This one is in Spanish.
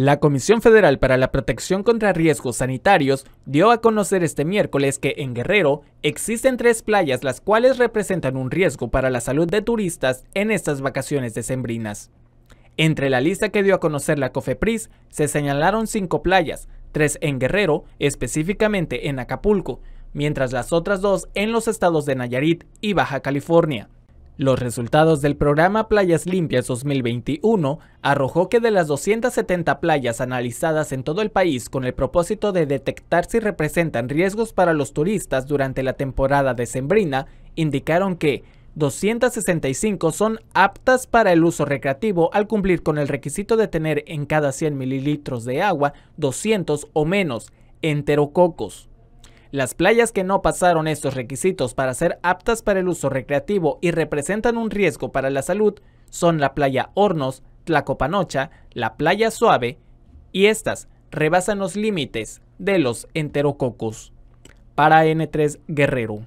La Comisión Federal para la Protección contra Riesgos Sanitarios dio a conocer este miércoles que en Guerrero existen tres playas las cuales representan un riesgo para la salud de turistas en estas vacaciones decembrinas. Entre la lista que dio a conocer la COFEPRIS se señalaron cinco playas, tres en Guerrero, específicamente en Acapulco, mientras las otras dos en los estados de Nayarit y Baja California. Los resultados del programa Playas Limpias 2021 arrojó que de las 270 playas analizadas en todo el país con el propósito de detectar si representan riesgos para los turistas durante la temporada decembrina, indicaron que 265 son aptas para el uso recreativo al cumplir con el requisito de tener en cada 100 mililitros de agua 200 o menos enterococos. Las playas que no pasaron estos requisitos para ser aptas para el uso recreativo y representan un riesgo para la salud son la playa Hornos, Tlacopanocha, la playa Suave y estas rebasan los límites de los enterococos. Para N3 Guerrero.